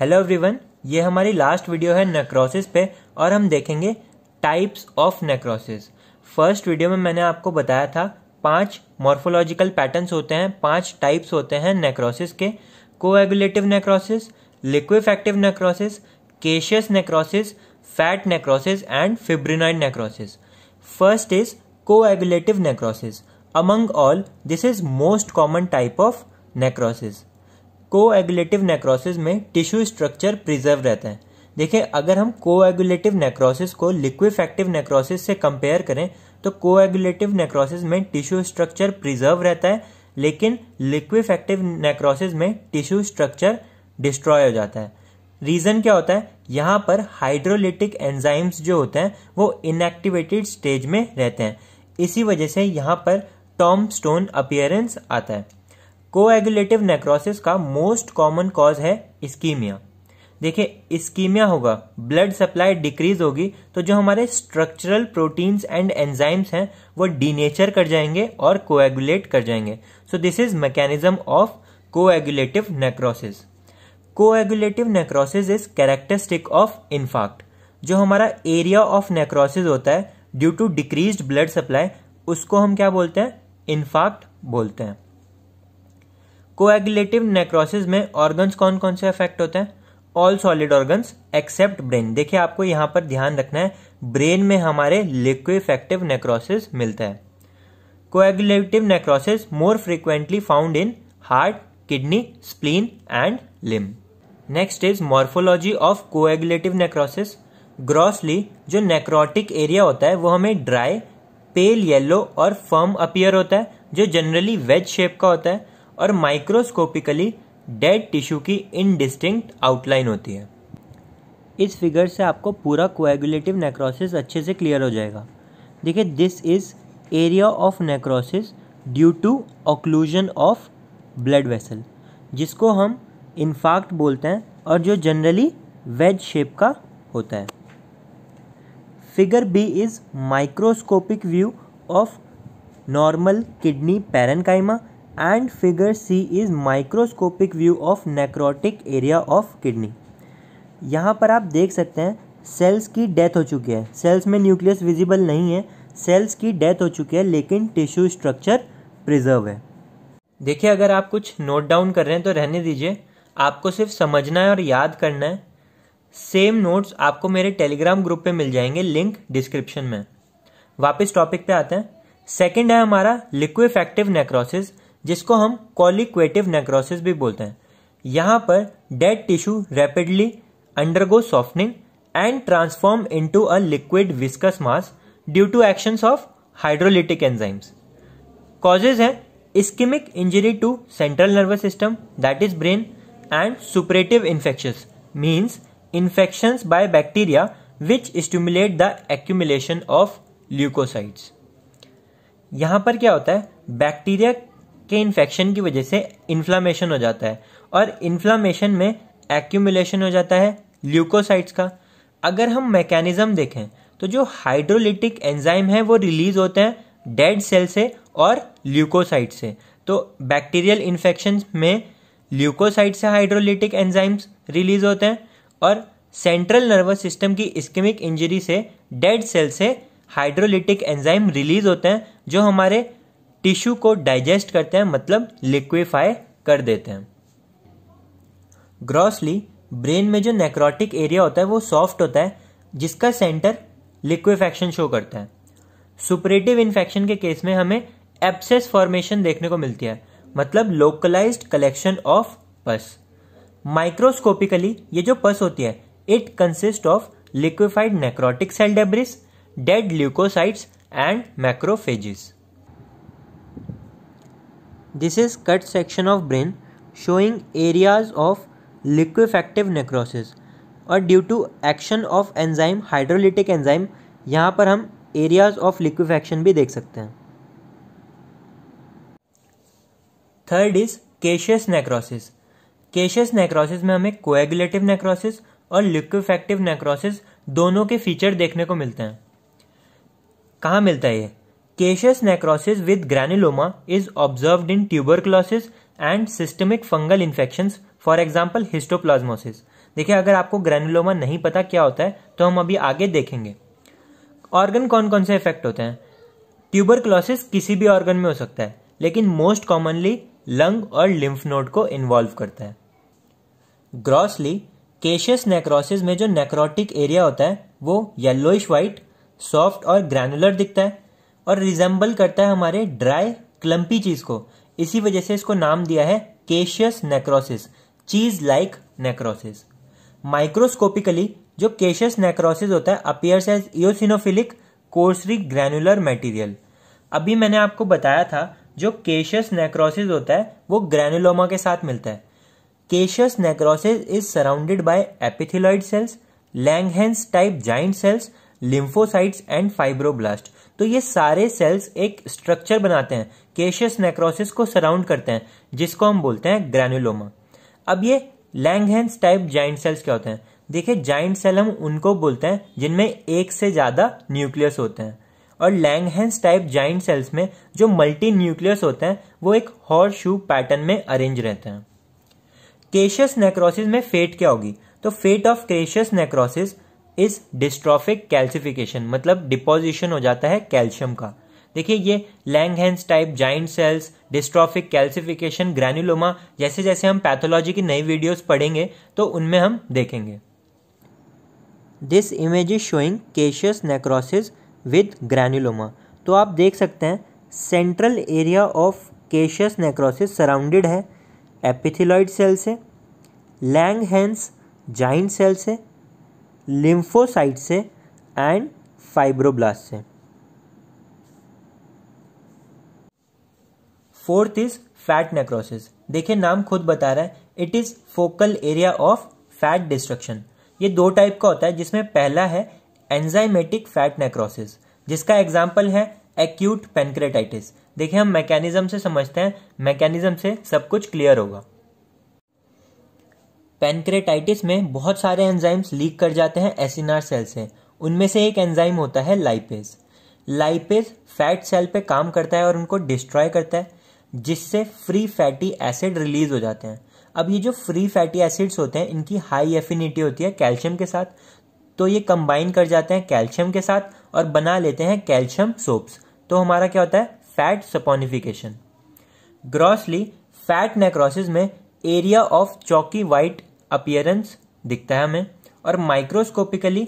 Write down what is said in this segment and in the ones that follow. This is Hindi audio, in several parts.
हेलो एवरीवन ये हमारी लास्ट वीडियो है नेक्रोसिस पे और हम देखेंगे types of necrosis first video में मैंने आपको बताया था पांच मॉर्फोलॉजिकल पैटर्न्स होते हैं पांच टाइप्स होते हैं नेक्रोसिस के coagulative necrosis liquefactive necrosis caseous necrosis fat necrosis and fibrinoid necrosis first is coagulative necrosis among all this is most common type of necrosis coagulative necrosis में टिश्यू स्ट्रक्चर प्रिजर्व रहते हैं देखिए अगर हम कोएगुलेटिव नेक्रोसिस को लिक्विफेक्टिव नेक्रोसिस से कंपेयर करें तो कोएगुलेटिव नेक्रोसिस में टिश्यू स्ट्रक्चर प्रिजर्व रहता है लेकिन लिक्विफेक्टिव नेक्रोसिस में टिश्यू स्ट्रक्चर डिस्ट्रॉय हो जाता है रीजन क्या होता है यहां पर हाइड्रोलिटिक एंजाइम्स जो होते हैं वो इनएक्टिवेटेड स्टेज में रहते हैं इसी वजह से यहाँ पर टॉम स्टोन अपियरेंस आता है कोएगुलेटिव नेक्रोसिस का मोस्ट कॉमन कॉज है स्कीमिया देखिए स्कीमिया होगा ब्लड सप्लाई डिक्रीज होगी तो जो हमारे स्ट्रक्चरल प्रोटीन्स एंड एंजाइम्स हैं वो डीनेचर कर जाएंगे और कोएगुलेट कर जाएंगे so this is mechanism of coagulative necrosis coagulative necrosis is characteristic of infarct जो हमारा एरिया ऑफ नेक्रोसिस होता है due to decrease blood supply उसको हम क्या बोलते हैं इन्फाक्ट बोलते हैं कोएगुलेटिव नेक्रोसिस में ऑर्गन्स कौन कौन से अफेक्ट होते हैं all solid organs except brain देखिए आपको यहां पर ध्यान रखना है ब्रेन में हमारे लिक्विफेक्टिव नेक्रोसिस मिलता है coagulative necrosis more frequently found in heart kidney spleen and limb next is morphology of coagulative necrosis grossly जो नेक्रोटिक एरिया होता है वो हमें ड्राई पेल येलो और फर्म अपियर होता है जो जनरली वेज शेप का होता है और माइक्रोस्कोपिकली डेड टिश्यू की इनडिस्टिंक्ट आउटलाइन होती है इस फिगर से आपको पूरा कोएगुलेटिव नेक्रोसिस अच्छे से क्लियर हो जाएगा देखिए this is area of necrosis due to occlusion of blood vessel जिसको हम इनफैक्ट बोलते हैं और जो जनरली वेज शेप का होता है figure B is microscopic view of normal kidney parenchyma and figure C is microscopic view of necrotic area of kidney यहाँ पर आप देख सकते हैं सेल्स की डेथ हो चुकी है सेल्स में न्यूक्लियस विजिबल नहीं है सेल्स की डेथ हो चुकी है लेकिन टिश्यू स्ट्रक्चर प्रिजर्व है देखिए अगर आप कुछ नोट डाउन कर रहे हैं तो रहने दीजिए आपको सिर्फ समझना है और याद करना है सेम नोट्स आपको मेरे टेलीग्राम ग्रुप पे मिल जाएंगे लिंक डिस्क्रिप्शन में वापस टॉपिक पे आते हैं सेकंड है हमारा लिक्विफेक्टिव नेक्रोसिस जिसको हम कॉलिक्वेटिव नेक्रोसिस भी बोलते हैं यहाँ पर dead tissue rapidly undergo softening and transform into a liquid viscous mass due to actions of hydrolytic enzymes causes हैं ischemic injury to central nervous system that is brain and suppurative infection means infections by bacteria which stimulate the accumulation of leukocytes यहाँ पर क्या होता है बैक्टीरिया के इन्फेक्शन की वजह से इन्फ्लामेशन हो जाता है और इन्फ्लामेशन में एक्यूमुलेशन हो जाता है ल्यूकोसाइट्स का अगर हम मैकेनिज्म देखें तो जो हाइड्रोलिटिक एंजाइम है वो रिलीज होते हैं डेड सेल से और ल्यूकोसाइट से तो बैक्टीरियल इन्फेक्शन में ल्यूकोसाइट से हाइड्रोलिटिक एंजाइम्स रिलीज होते हैं और सेंट्रल नर्वस सिस्टम की स्केमिक इंजरी से डेड सेल से हाइड्रोलिटिक एंजाइम रिलीज होते हैं जो हमारे टिश्यू को डाइजेस्ट करते हैं मतलब लिक्विफाई कर देते हैं ग्रॉसली ब्रेन में जो नेक्रोटिक एरिया होता है वो सॉफ्ट होता है जिसका सेंटर लिक्विफेक्शन शो करता है सुपरेटिव इन्फेक्शन के केस में हमें एप्सेस फॉर्मेशन देखने को मिलती है मतलब localize collection of pus microscopically ये जो पस होती है it consist of liquefied necrotic cell debris dead leukocytes and macrophages this is cut section of brain showing areas of liquefactive necrosis और due to action of enzyme hydrolytic enzyme यहाँ पर हम एरियाज ऑफ लिक्विफेक्शन भी देख सकते हैं third is caseous necrosis caseous necrosis में हमें कोएगुलेटिव नेक्रोसिस और लिक्विफेक्टिव नेक्रोसिस दोनों के फीचर देखने को मिलते हैं कहाँ मिलता है ये Caseous with granuloma is is in tuber tuberculosis and systemic fungal infection for example histoplasmosis देखिए अगर आपको ग्रेनुलोमा नहीं पता क्या होता है तो हम अभी आगे देखेंगे ऑर्गन कौन कौन से इफेक्ट होते हैं ट्यूबरक्लोसिस किसी भी ऑर्गन में हो सकता है लेकिन मोस्ट कॉमनली लंग और लिम्फ नोड को इन्वॉल्व करता है ग्रॉसली केशियस नेक्रोसिस में जो नेक्रोटिक एरिया होता है वो येल्लोइश व्हाइट सॉफ्ट और ग्रैनुलर दिखता है और रिजेंबल करता है हमारे ड्राई क्लम्पी चीज़ को इसी वजह से इसको नाम दिया है caseous necrosis cheese like necrosis microscopically जो केशियस नेक्रोसिस होता है appears as eosinophilic coarsely granular material अभी मैंने आपको बताया था जो केशियस नेक्रोसिस होता है वो ग्रेनुलोमा के साथ मिलता है caseous necrosis is surrounded by epithelioid cells Langhans type giant cells lymphocytes and fibroblast तो ये सारे सेल्स एक स्ट्रक्चर बनाते हैं केशियस नेक्रोसिस को सराउंड करते हैं जिसको हम बोलते हैं ग्रेनुलोमा अब ये लैंगहेंस टाइप जाइंट सेल्स क्या होते हैं देखिए जाइंट सेल हम उनको बोलते हैं जिनमें एक से ज़्यादा न्यूक्लियस होते हैं और लैंगहेंस टाइप जाइंट सेल्स में जो मल्टी न्यूक्लियस होते हैं वो एक हॉर शू पैटर्न में अरेंज रहते हैं केशियस नेक्रोसिस में फेट क्या होगी तो fate of caseous necrosis is dystrophic calcification मतलब डिपोजिशन हो जाता है कैल्शियम का देखिए ये Langhans type giant cells dystrophic calcification granuloma जैसे जैसे हम पैथोलॉजी की नई वीडियोस पढ़ेंगे तो उनमें हम देखेंगे this image is showing caseous necrosis with granuloma तो आप देख सकते हैं central area of caseous necrosis surrounded है एपिथिलॉइड सेल से लैंग हैंस जाइंट सेल से लिम्फोसाइट से एंड फाइब्रोब्लास्ट से फोर्थ इज फैट नेक्रोसिस देखिए नाम खुद बता रहा है it is focal area of fat destruction ये दो टाइप का होता है जिसमें पहला है एंजाइमेटिक फैट नेक्रोसिस जिसका एग्जाम्पल है एक्यूट पेनक्रेटाइटिस देखिए हम मैकेनिज्म से समझते हैं मैकेनिज्म से सब कुछ क्लियर होगा पेनक्रेटाइटिस में बहुत सारे एंजाइम्स लीक कर जाते हैं एसिनार सेल से उनमें से एक एंजाइम होता है लाइपेज लाइपेज फैट सेल पे काम करता है और उनको डिस्ट्रॉय करता है जिससे फ्री फैटी एसिड रिलीज हो जाते हैं अब ये जो फ्री फैटी एसिड्स होते हैं इनकी हाई एफिनिटी होती है कैल्शियम के साथ तो ये कंबाइन कर जाते हैं कैल्शियम के साथ और बना लेते हैं कैल्शियम सोप्स तो हमारा क्या होता है fat saponification grossly fat necrosis में area of chalky white appearance दिखता है हमें और microscopically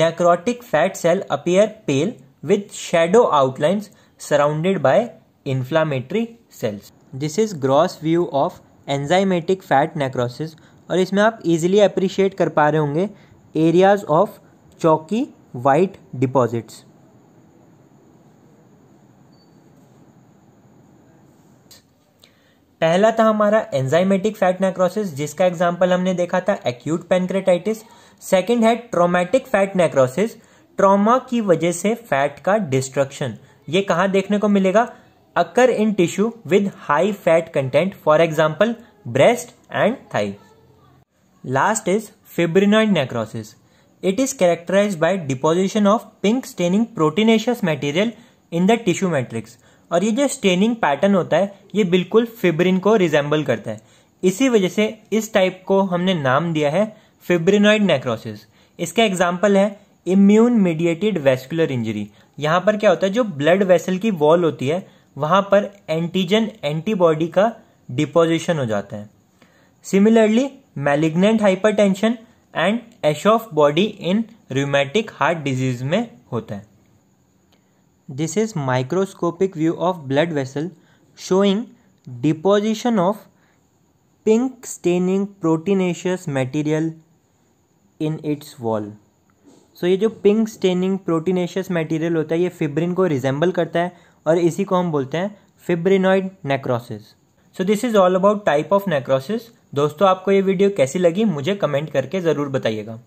necrotic fat cell appear pale with shadow outlines surrounded by inflammatory cells this is gross view of enzymatic fat necrosis और इसमें आप इजीली अप्रिशिएट कर पा रहे होंगे areas of chalky white deposits पहला था हमारा एंजाइमेटिक फैट नेक्रोसिस जिसका एग्जाम्पल हमने देखा था एक्यूट पेनक्रेटाइटिस सेकेंड है ट्रोमेटिक फैट नेक्रोसिस ट्रॉमा की वजह से फैट का डिस्ट्रक्शन ये कहा देखने को मिलेगा occur in tissue with high fat content for example breast and thigh last is fibrinoid necrosis it is characterize by deposition of pink staining proteinaceous material in the tissue matrix और ये जो स्टेनिंग पैटर्न होता है ये बिल्कुल फिब्रिन को रिजेंबल करता है इसी वजह से इस टाइप को हमने नाम दिया है फिब्रिनॉइड नेक्रोसिस इसका एग्जाम्पल है इम्यून मीडिएटेड वेस्कुलर इंजरी यहाँ पर क्या होता है जो ब्लड वेसल की वॉल होती है वहां पर एंटीजन एंटीबॉडी का डिपोजिशन हो जाता है similarly malignant hypertension and Aschoff body in rheumatic heart disease में होता है this is microscopic view of blood vessel showing deposition of pink staining proteinaceous material in its wall so ये जो पिंक स्टेनिंग प्रोटीनेशियस मटेरियल होता है ये फिब्रिन को रिजेंबल करता है और इसी को हम बोलते हैं fibrinoid necrosis so this is all about type of necrosis दोस्तों आपको ये वीडियो कैसी लगी मुझे कमेंट करके ज़रूर बताइएगा